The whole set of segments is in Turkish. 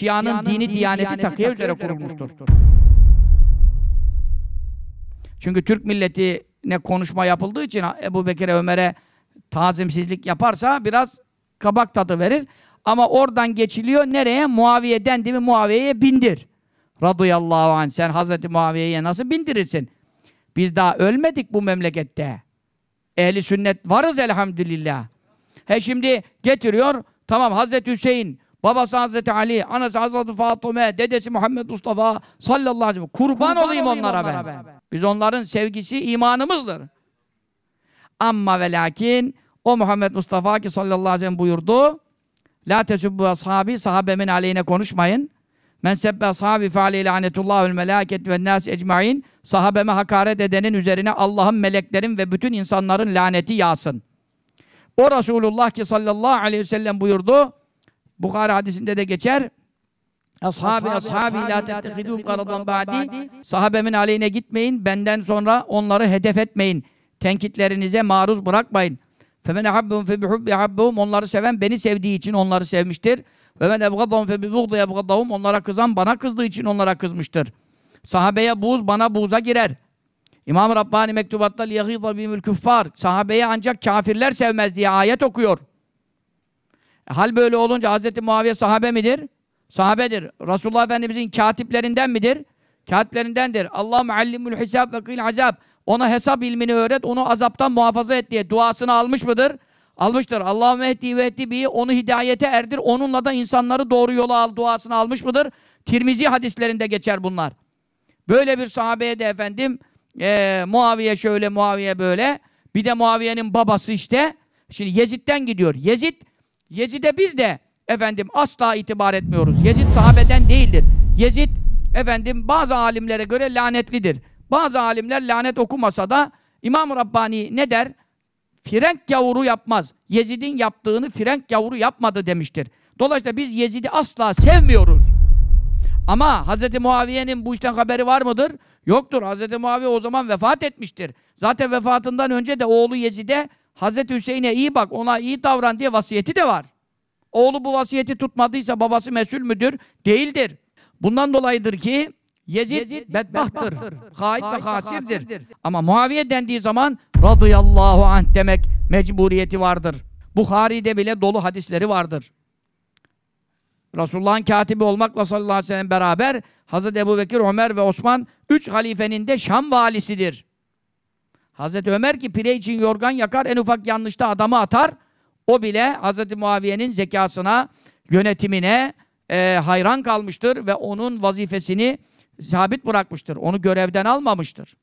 Şia'nın dini, dini, diyaneti, diyaneti takiye üzere kurulmuştur. kurulmuştur. Çünkü Türk milletine konuşma yapıldığı için Ebu Bekir'e, Ömer'e tazimsizlik yaparsa biraz kabak tadı verir. Ama oradan geçiliyor nereye? Muaviye'den değil mi? Muaviye'ye bindir. Radıyallahu anh. Sen Hazreti Muaviye'ye nasıl bindirirsin? Biz daha ölmedik bu memlekette. Ehli sünnet varız elhamdülillah. He şimdi getiriyor. Tamam Hazreti Hüseyin Babası Hazreti Ali, anası Hazreti Fatıma, dedesi Muhammed Mustafa sallallahu aleyhi ve sellem. Kurban, Kurban olayım, olayım onlara, onlara ben. ben. Biz onların sevgisi imanımızdır. Amma ve lakin o Muhammed Mustafa ki sallallahu aleyhi ve sellem buyurdu. La tesubbu ashabi, sahabemin aleyhine konuşmayın. Men sebbe ashabi fe aleyhi lanetullahül melaket ve nas ecmain. Sahabeme hakaret edenin üzerine Allah'ın, meleklerin ve bütün insanların laneti yağsın. O Resulullah ki sallallahu aleyhi ve sellem buyurdu. Bukhara hadisinde de geçer. Ashabi ashabi la tettehidû karadan ba'di Sahabemin aleyhine gitmeyin, benden sonra onları hedef etmeyin. Tenkitlerinize maruz bırakmayın. Femen habbum fe bihubbi habbum onları seven beni sevdiği için onları sevmiştir. Ve men ebgadahum fe bibuğdu ebgadahum onlara kızan bana kızdığı için onlara kızmıştır. Sahabeye buz bana buza girer. İmam Rabbani mektubatta liyahiza bimül küffar sahabeye ancak kafirler sevmez diye ayet okuyor. Hal böyle olunca Hz. Muaviye sahabe midir? Sahabedir. Resulullah Efendimizin katiplerinden midir? Katiplerindendir. Allah muallimul hisab ve Kıl azab. Ona hesap ilmini öğret, onu azaptan muhafaza et diye duasını almış mıdır? Almıştır. Allah mehdi ve ettibi onu hidayete erdir. Onunla da insanları doğru yola al duasını almış mıdır? Tirmizi hadislerinde geçer bunlar. Böyle bir sahabeye de efendim e, Muaviye şöyle, Muaviye böyle. Bir de Muaviye'nin babası işte. Şimdi Yezid'den gidiyor. Yezid Yezid'e biz de efendim asla itibar etmiyoruz. Yezid sahabeden değildir. Yezid efendim bazı alimlere göre lanetlidir. Bazı alimler lanet okumasa da İmam Rabbani ne der? Frenk yavuru yapmaz. Yezid'in yaptığını Frenk yavuru yapmadı demiştir. Dolayısıyla biz Yezid'i asla sevmiyoruz. Ama Hz. Muaviye'nin bu işten haberi var mıdır? Yoktur. Hz. Muaviye o zaman vefat etmiştir. Zaten vefatından önce de oğlu Yezid'e Hazreti Hüseyin'e iyi bak, ona iyi davran diye vasiyeti de var. Oğlu bu vasiyeti tutmadıysa babası mesul müdür? Değildir. Bundan dolayıdır ki Yezid, Yezid bedbahtır, haid ve hasirdir. Ama Muaviye dendiği zaman radıyallahu anh demek mecburiyeti vardır. Bukhari'de bile dolu hadisleri vardır. Resulullah'ın katibi olmakla sallallahu aleyhi ve sellem beraber Hazreti Ebu Bekir, Ömer ve Osman üç halifenin de Şam valisidir. Hazreti Ömer ki pire için yorgan yakar, en ufak yanlışta adamı atar. O bile Hazreti Muaviye'nin zekasına, yönetimine e, hayran kalmıştır ve onun vazifesini sabit bırakmıştır. Onu görevden almamıştır.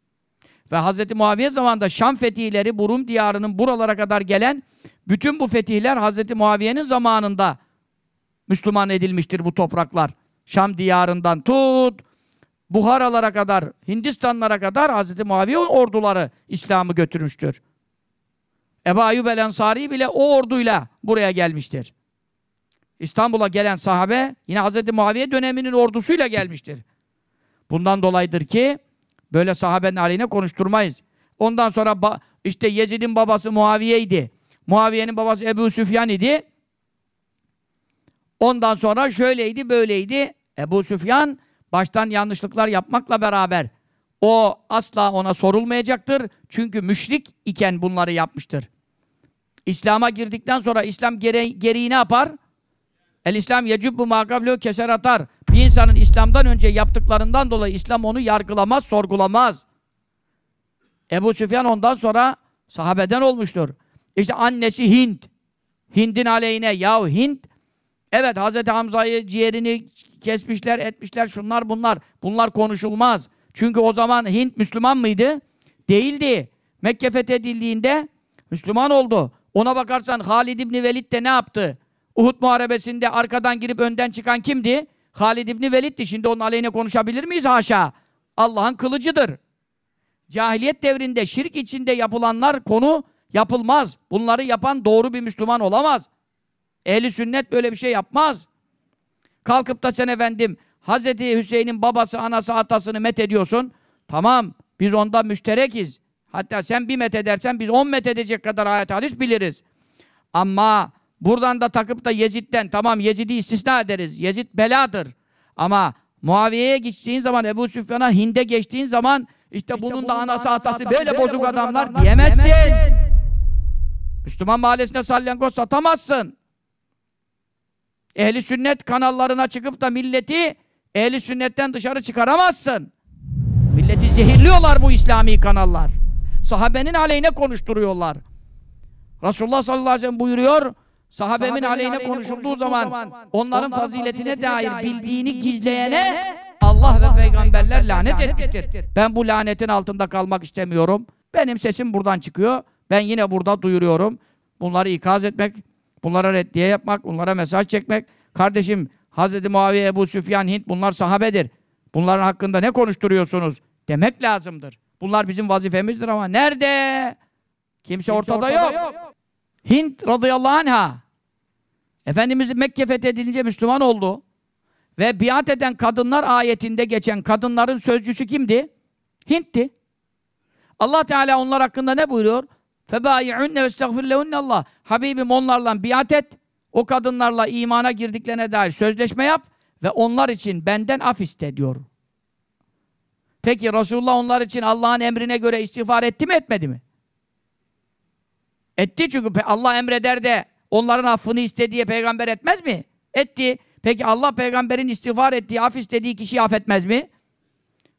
Ve Hazreti Muaviye zamanında Şam fetihleri, Burum diyarının buralara kadar gelen bütün bu fetihler Hazreti Muaviye'nin zamanında Müslüman edilmiştir bu topraklar. Şam diyarından tut, Buharalara kadar, Hindistanlara kadar Hz. Muaviye orduları İslam'ı götürmüştür. Ebu Ayyub el Ensari bile o orduyla buraya gelmiştir. İstanbul'a gelen sahabe yine Hz. Muaviye döneminin ordusuyla gelmiştir. Bundan dolayıdır ki böyle sahabenin haline konuşturmayız. Ondan sonra işte Yezid'in babası Muaviye'ydi. Muaviye'nin babası Ebu Süfyan idi. Ondan sonra şöyleydi, böyleydi. Ebu Süfyan baştan yanlışlıklar yapmakla beraber o asla ona sorulmayacaktır. Çünkü müşrik iken bunları yapmıştır. İslam'a girdikten sonra İslam gere gereği ne yapar? El İslam bu makablu keser atar. Bir insanın İslam'dan önce yaptıklarından dolayı İslam onu yargılamaz, sorgulamaz. Ebu Süfyan ondan sonra sahabeden olmuştur. İşte annesi Hint. Hind'in aleyhine. Yahu Hint Evet Hazreti Hamza'yı ciğerini kesmişler, etmişler, şunlar bunlar. Bunlar konuşulmaz. Çünkü o zaman Hint Müslüman mıydı? Değildi. Mekke fethedildiğinde Müslüman oldu. Ona bakarsan Halid İbni Velid de ne yaptı? Uhud Muharebesi'nde arkadan girip önden çıkan kimdi? Halid İbni Velid'di. Şimdi onun aleyhine konuşabilir miyiz haşa? Allah'ın kılıcıdır. Cahiliyet devrinde şirk içinde yapılanlar konu yapılmaz. Bunları yapan doğru bir Müslüman olamaz. Ehli sünnet böyle bir şey yapmaz. Kalkıp da sen efendim Hazreti Hüseyin'in babası, anası, atasını met ediyorsun. Tamam, biz onda müşterekiz. Hatta sen bir met edersen biz on met edecek kadar ayet hadis biliriz. Ama buradan da takıp da Yezid'den, tamam Yezid'i istisna ederiz. Yezid beladır. Ama Muaviye'ye geçtiğin zaman, Ebu Süfyan'a Hind'e geçtiğin zaman işte, işte bunun, da anası, anası atası böyle, böyle bozuk adamlar, adamlar diyemezsin. diyemezsin. Müslüman mahallesine salyangoz satamazsın. Ehli sünnet kanallarına çıkıp da milleti ehli sünnetten dışarı çıkaramazsın. Milleti zehirliyorlar bu İslami kanallar. Sahabenin aleyhine konuşturuyorlar. Resulullah sallallahu aleyhi ve sellem buyuruyor, sahabemin, sahabemin aleyhine, aleyhine konuşulduğu, zaman, zaman onların, onların faziletine, faziletine dair bildiğini gizleyene Allah, ve peygamberler lanet etmiştir. Ben bu lanetin altında kalmak istemiyorum. Benim sesim buradan çıkıyor. Ben yine burada duyuruyorum. Bunları ikaz etmek Bunlara reddiye yapmak, bunlara mesaj çekmek. Kardeşim Hz. Muaviye, Ebu Süfyan, Hint bunlar sahabedir. Bunların hakkında ne konuşturuyorsunuz? Demek lazımdır. Bunlar bizim vazifemizdir ama nerede? Kimse, Kimse ortada, ortada yok. yok. Hint radıyallahu anha Efendimiz Mekke fethedilince Müslüman oldu. Ve biat eden kadınlar ayetinde geçen kadınların sözcüsü kimdi? Hint'ti. Allah Teala onlar hakkında ne buyuruyor? فَبَايِعُنَّ وَاسْتَغْفِرْ Allah. Habibim onlarla biat et. O kadınlarla imana girdiklerine dair sözleşme yap ve onlar için benden af iste diyor. Peki Resulullah onlar için Allah'ın emrine göre istiğfar etti mi etmedi mi? Etti çünkü Allah emreder de onların affını istediği peygamber etmez mi? Etti. Peki Allah peygamberin istiğfar ettiği, af istediği kişiyi affetmez mi?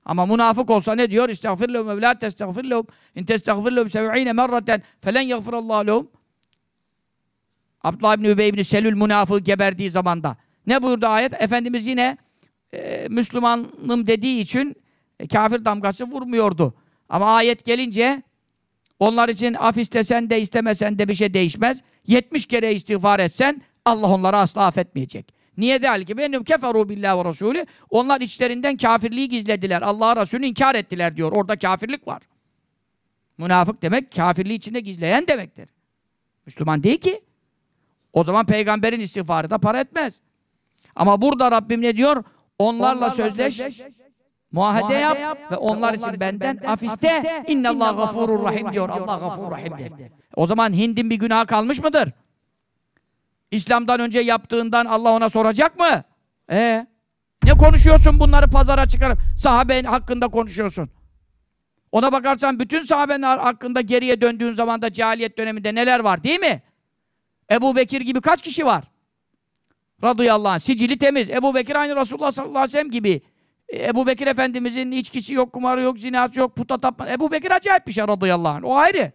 Ama münafık olsa ne diyor? İstagfir lehum ve la testagfir lehum. İn testagfir lehum sev'ine merraten felen yagfirallahu lehum. Abdullah İbni Übey İbni Selül münafığı geberdiği zamanda. Ne buyurdu ayet? Efendimiz yine e, Müslümanım dediği için e, kafir damgası vurmuyordu. Ama ayet gelince onlar için af istesen de istemesen de bir şey değişmez. 70 kere istiğfar etsen Allah onları asla affetmeyecek. Niye delike? Benim keferu billahi ve rasulü. Onlar içlerinden kafirliği gizlediler. Allah'a Resulü inkar ettiler diyor. Orada kafirlik var. Münafık demek kafirliği içinde gizleyen demektir. Müslüman değil ki. O zaman peygamberin istiğfarı da para etmez. Ama burada Rabbim ne diyor? Onlarla, Onlarla sözleş, sözleş muahede yap, yap ve onlar, onlar için benden, benden af iste. İnnallah gafurur rahim diyor. Allah gafurur diyor. O zaman Hind'in bir günahı kalmış mıdır? İslam'dan önce yaptığından Allah ona soracak mı? Ee, ne konuşuyorsun bunları pazara çıkarıp sahaben hakkında konuşuyorsun? Ona bakarsan bütün sahabenin hakkında geriye döndüğün zaman da cahiliyet döneminde neler var değil mi? Ebu Bekir gibi kaç kişi var? Radıyallahu anh. Sicili temiz. Ebu Bekir aynı Resulullah sallallahu aleyhi ve sellem gibi. E, Ebu Bekir Efendimizin içkisi yok, kumarı yok, zinası yok, puta tapma. Ebu Bekir acayip bir şey radıyallahu anh. O ayrı.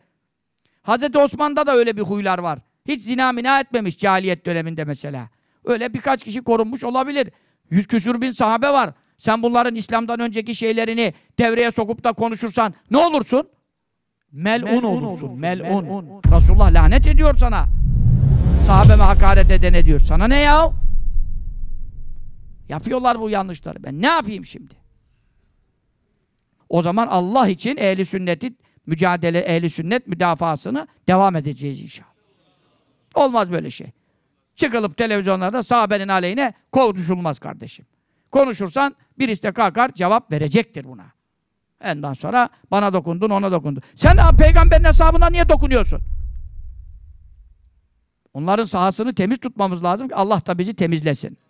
Hazreti Osman'da da öyle bir huylar var. Hiç zina mina etmemiş cahiliyet döneminde mesela. Öyle birkaç kişi korunmuş olabilir. Yüz küsür bin sahabe var. Sen bunların İslam'dan önceki şeylerini devreye sokup da konuşursan ne olursun? Melun, melun olursun. Melun. melun. Resulullah lanet ediyor sana. Sahabeme hakaret edene diyor. Sana ne ya? Yapıyorlar bu yanlışları. Ben ne yapayım şimdi? O zaman Allah için ehli sünneti mücadele, ehli sünnet müdafasını devam edeceğiz inşallah. Olmaz böyle şey. Çıkılıp televizyonlarda sahabenin aleyhine konuşulmaz kardeşim. Konuşursan birisi de kalkar cevap verecektir buna. Ondan sonra bana dokundun, ona dokundun. Sen peygamberin hesabına niye dokunuyorsun? Onların sahasını temiz tutmamız lazım ki Allah da bizi temizlesin.